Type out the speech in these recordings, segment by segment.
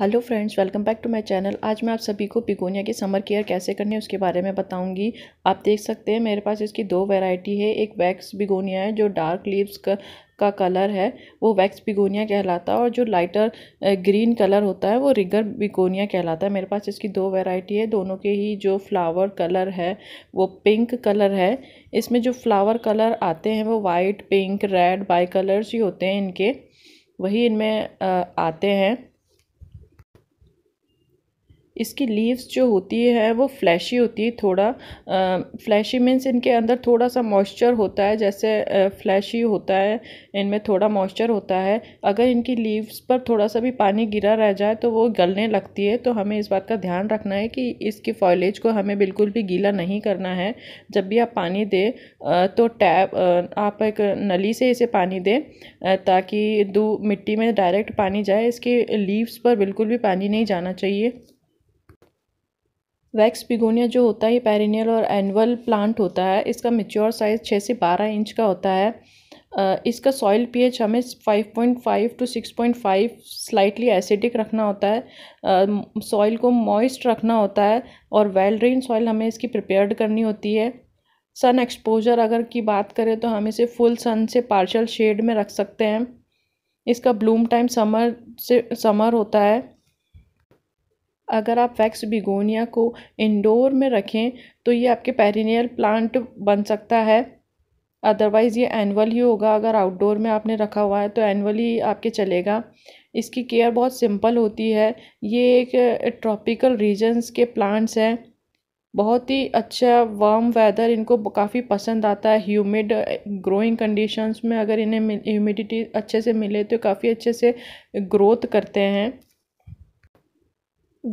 Hello friends welcome back to my channel आज मैं आप सभी को पिगोनिया की समर केयर कैसे करनी है उसके बारे में बताऊंगी आप देख सकते हैं मेरे पास इसकी दो वैरायटी है एक वैक्स बिगोनिया है जो डार्क लीव्स का का कलर है वो वैक्स बिगोनिया कहलाता है और जो लाइटर ग्रीन कलर होता है वो रिगर बिगोनिया कहलाता है मेरे पास इसकी दो वैरायटी है दोनों के ही जो फ्लावर कलर है वो पिंक कलर है इसमें जो फ्लावर कलर आते हैं वो white pink red bicolours ही होते हैं इनके वही इनमें आते हैं इसकी लीव्स जो होती है वो फ्लैशी होती है थोड़ा फ्लैशी मीन्स इनके अंदर थोड़ा सा मॉइस्चर होता है जैसे फ्लैशी होता है इनमें थोड़ा मॉइस्चर होता है अगर इनकी लीव्स पर थोड़ा सा भी पानी गिरा रह जाए तो वो गलने लगती है तो हमें इस बात का ध्यान रखना है कि इसकी फॉयलेज को हमें बिल्कुल भी गीला नहीं करना है जब भी आप पानी दें तो टैप आप एक नली से इसे पानी दें ताकि दो मिट्टी में डायरेक्ट पानी जाए इसके लीव्स पर बिल्कुल भी पानी नहीं जाना चाहिए वैक्स पिगोनिया जो होता है पेरिनियल और एनुअल प्लांट होता है इसका मेच्योर साइज़ छः से बारह इंच का होता है इसका सॉइल पीएच हमें five point five to six point five slightly acidic रखना होता है सॉइल को मॉइस्ट रखना होता है और वेल ड्रेन सॉइल हमें इसकी प्रिपेयर्ड करनी होती है सन एक्सपोजर अगर की बात करें तो हम इसे फुल सन से पार्शल शेड में रख सकते हैं इसका ब्लूम टाइम समर से समर होता है अगर आप वैक्स बिगोनिया को इंडोर में रखें तो ये आपके पेरिनियल प्लांट बन सकता है अदरवाइज़ ये एनअल ही होगा अगर आउटडोर में आपने रखा हुआ है तो एनअल ही आपके चलेगा इसकी केयर बहुत सिंपल होती है ये एक ट्रॉपिकल रीजन्स के प्लांट्स हैं बहुत ही अच्छा वार्म वेदर इनको काफ़ी पसंद आता है ह्यूमिड ग्रोइंग कंडीशंस में अगर इन्हें ह्यूमिडिटी अच्छे से मिले तो काफ़ी अच्छे से ग्रोथ करते हैं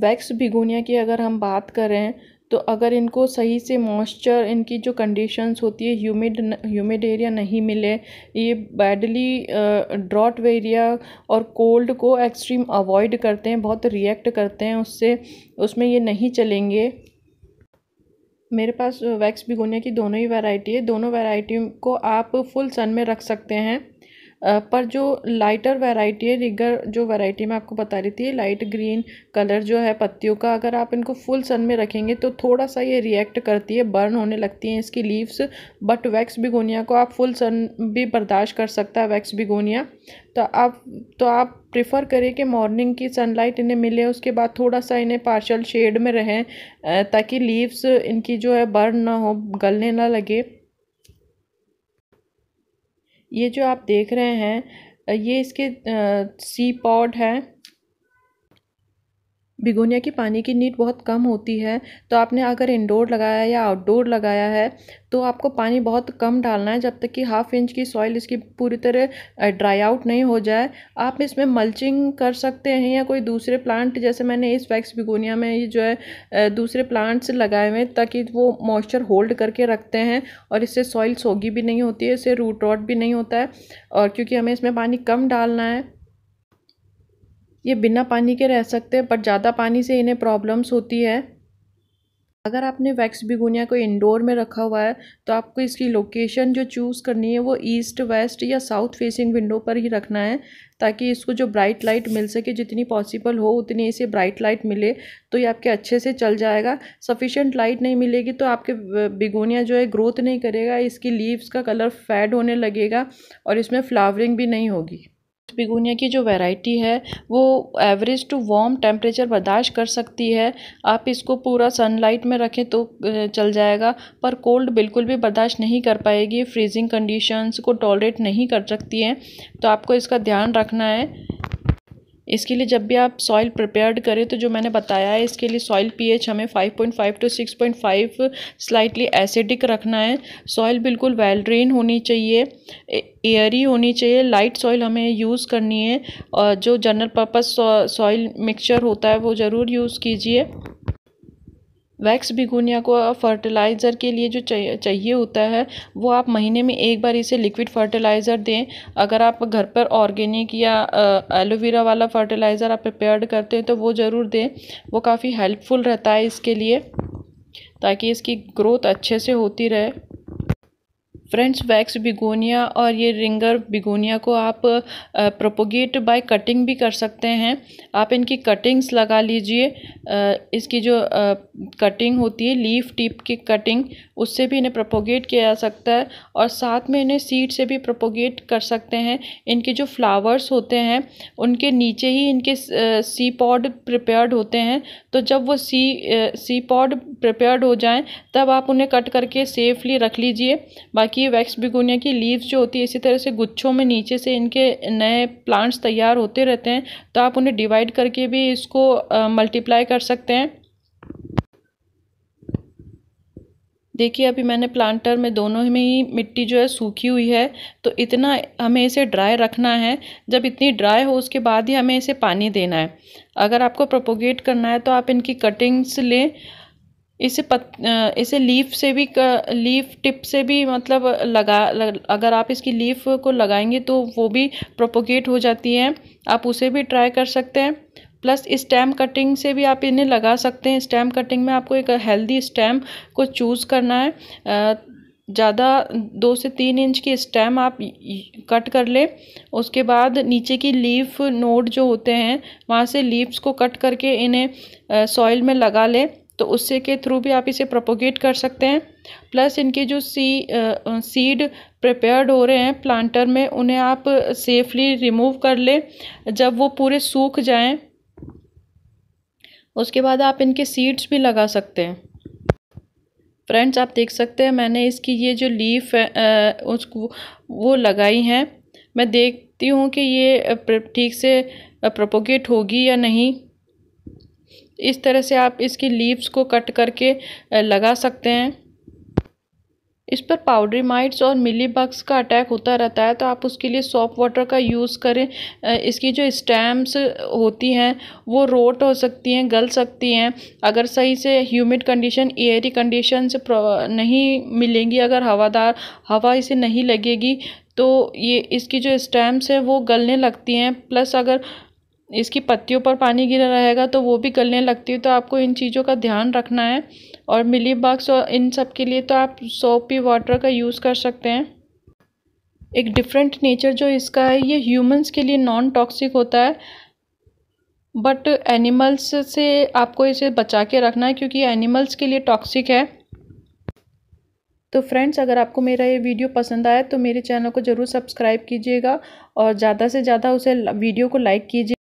वैक्स बिगोनिया की अगर हम बात करें तो अगर इनको सही से मॉइस्चर इनकी जो कंडीशंस होती है ह्यूमिड ह्यूमिड एरिया नहीं मिले ये बैडली ड्रॉट एरिया और कोल्ड को एक्सट्रीम अवॉइड करते हैं बहुत रिएक्ट करते हैं उससे उसमें ये नहीं चलेंगे मेरे पास वैक्स बिगोनिया की दोनों ही वैरायटी है दोनों वैरायटी को आप फुल सन में रख सकते हैं पर जो लाइटर वैरायटी है रिगर जो वैरायटी मैं आपको बता रही थी लाइट ग्रीन कलर जो है पत्तियों का अगर आप इनको फुल सन में रखेंगे तो थोड़ा सा ये रिएक्ट करती है बर्न होने लगती हैं इसकी लीव्स बट वैक्स बिगोनिया को आप फुल सन भी बर्दाश्त कर सकता है वैक्स बिगोनिया तो आप तो आप प्रिफ़र करें कि मॉर्निंग की सनलाइट इन्हें मिले उसके बाद थोड़ा सा इन्हें पार्शल शेड में रहें ताकि लीव्स इनकी जो है बर्न ना हो गलने ना लगे ये जो आप देख रहे हैं ये इसके सी पॉड है। बिगोनिया की पानी की नीड बहुत कम होती है तो आपने अगर इंडोर लगाया या आउटडोर लगाया है तो आपको पानी बहुत कम डालना है जब तक कि हाफ इंच की सॉइल इसकी पूरी तरह ड्राई आउट नहीं हो जाए आप इसमें मल्चिंग कर सकते हैं या कोई दूसरे प्लांट जैसे मैंने इस वैक्स बिगोनिया में ये जो है दूसरे प्लांट्स लगाए हुए ताकि वो मॉइस्चर होल्ड करके रखते हैं और इससे सॉइल सोगी भी नहीं होती है इससे रूट रॉट भी नहीं होता है और क्योंकि हमें इसमें पानी कम डालना है ये बिना पानी के रह सकते हैं बट ज़्यादा पानी से इन्हें प्रॉब्लम्स होती है अगर आपने वैक्स बिगुनिया को इंडोर में रखा हुआ है तो आपको इसकी लोकेशन जो चूज़ करनी है वो ईस्ट वेस्ट या साउथ फेसिंग विंडो पर ही रखना है ताकि इसको जो ब्राइट लाइट मिल सके जितनी पॉसिबल हो उतनी इसे ब्राइट लाइट मिले तो ये आपके अच्छे से चल जाएगा सफिशेंट लाइट नहीं मिलेगी तो आपके बिगोनिया जो है ग्रोथ नहीं करेगा इसकी लीव्स का कलर फेड होने लगेगा और इसमें फ्लावरिंग भी नहीं होगी बिगुनिया की जो वैरायटी है वो एवरेज टू वार्म टेम्परेचर बर्दाश्त कर सकती है आप इसको पूरा सनलाइट में रखें तो चल जाएगा पर कोल्ड बिल्कुल भी बर्दाश्त नहीं कर पाएगी फ्रीजिंग कंडीशंस को टॉलरेट नहीं कर सकती है तो आपको इसका ध्यान रखना है इसके लिए जब भी आप सॉइल प्रिपेयर्ड करें तो जो मैंने बताया है इसके लिए सॉइल पीएच हमें 5.5 टू 6.5 स्लाइटली एसिडिक रखना है सॉइल बिल्कुल वेल ड्रेन होनी चाहिए एयरी होनी चाहिए लाइट सॉइल हमें यूज़ करनी है और जो जनरल पर्पज़ सॉइल मिक्सचर होता है वो ज़रूर यूज़ कीजिए वैक्स बिगोनिया को फर्टिलाइज़र के लिए जो चाहिए होता है वो आप महीने में एक बार इसे लिक्विड फर्टिलाइज़र दें अगर आप घर पर ऑर्गेनिक या एलोवेरा वाला फर्टिलाइज़र आप प्रिपेयर्ड करते हैं तो वो ज़रूर दें वो काफ़ी हेल्पफुल रहता है इसके लिए ताकि इसकी ग्रोथ अच्छे से होती रहे फ्रेंड्स वैक्स बिगोनिया और ये रिंगर बिगोनिया को आप प्रोपोगेट बाय कटिंग भी कर सकते हैं आप इनकी कटिंग्स लगा लीजिए इसकी जो कटिंग होती है लीफ टिप की कटिंग उससे भी इन्हें प्रोपोगेट किया जा सकता है और साथ में इन्हें सीड से भी प्रोपोगेट कर सकते हैं इनके जो फ्लावर्स होते हैं उनके नीचे ही इनके सी पॉड प्रिपेयर्ड होते हैं तो जब वो सी सी पॉड प्रिपेयर्ड हो जाएँ तब आप उन्हें कट करके सेफली रख लीजिए बाकी की वैक्स बिगोनिया की लीव्स जो होती है इसी तरह से गुच्छों में नीचे से इनके नए प्लांट्स तैयार होते रहते हैं तो आप उन्हें डिवाइड करके भी इसको मल्टीप्लाई कर सकते हैं देखिए अभी मैंने प्लांटर में दोनों में ही मिट्टी जो है सूखी हुई है तो इतना हमें इसे ड्राई रखना है जब इतनी ड्राई हो उसके बाद ही हमें इसे पानी देना है अगर आपको प्रोपोगेट करना है तो आप इनकी कटिंग्स लें इसे पत इसे लीफ से भी लीफ टिप से भी मतलब लगा लग, अगर आप इसकी लीफ को लगाएंगे तो वो भी प्रोपोगेट हो जाती है आप उसे भी ट्राई कर सकते हैं प्लस स्टैम कटिंग से भी आप इन्हें लगा सकते हैं स्टैम कटिंग में आपको एक हेल्दी स्टैम को चूज़ करना है ज़्यादा दो से तीन इंच की स्टेम आप कट कर ले उसके बाद नीचे की लीफ नोड जो होते हैं वहाँ से लीव्स को कट करके इन्हें सॉइल में लगा लें तो उससे के थ्रू भी आप इसे प्रोपोगेट कर सकते हैं प्लस इनके जो सी सीड प्रिपेयर्ड हो रहे हैं प्लांटर में उन्हें आप सेफली रिमूव कर लें जब वो पूरे सूख जाएं उसके बाद आप इनके सीड्स भी लगा सकते हैं फ्रेंड्स आप देख सकते हैं मैंने इसकी ये जो लीफ है उसको वो लगाई हैं मैं देखती हूँ कि ये ठीक से प्रोपोगेट होगी या नहीं इस तरह से आप इसकी लीव्स को कट करके लगा सकते हैं इस पर पाउडरी माइट्स और मिली बग्स का अटैक होता रहता है तो आप उसके लिए सॉप वाटर का यूज़ करें इसकी जो स्टैम्स होती हैं वो रोट हो सकती हैं गल सकती हैं अगर सही से ह्यूमिड कंडीशन एयरी कंडीशन से नहीं मिलेंगी अगर हवादार हवा इसे नहीं लगेगी तो ये इसकी जो स्टैम्स हैं वो गलने लगती हैं प्लस अगर इसकी पत्तियों पर पानी गिरा रहेगा तो वो भी गलने लगती है तो आपको इन चीज़ों का ध्यान रखना है और मिली बाग्स और इन सब के लिए तो आप सोपी वाटर का यूज़ कर सकते हैं एक डिफरेंट नेचर जो इसका है ये ह्यूमंस के लिए नॉन टॉक्सिक होता है बट एनिमल्स से आपको इसे बचा के रखना है क्योंकि एनिमल्स के लिए टॉक्सिक है तो फ्रेंड्स अगर आपको मेरा ये वीडियो पसंद आया तो मेरे चैनल को ज़रूर सब्सक्राइब कीजिएगा और ज़्यादा से ज़्यादा उसे वीडियो को लाइक कीजिए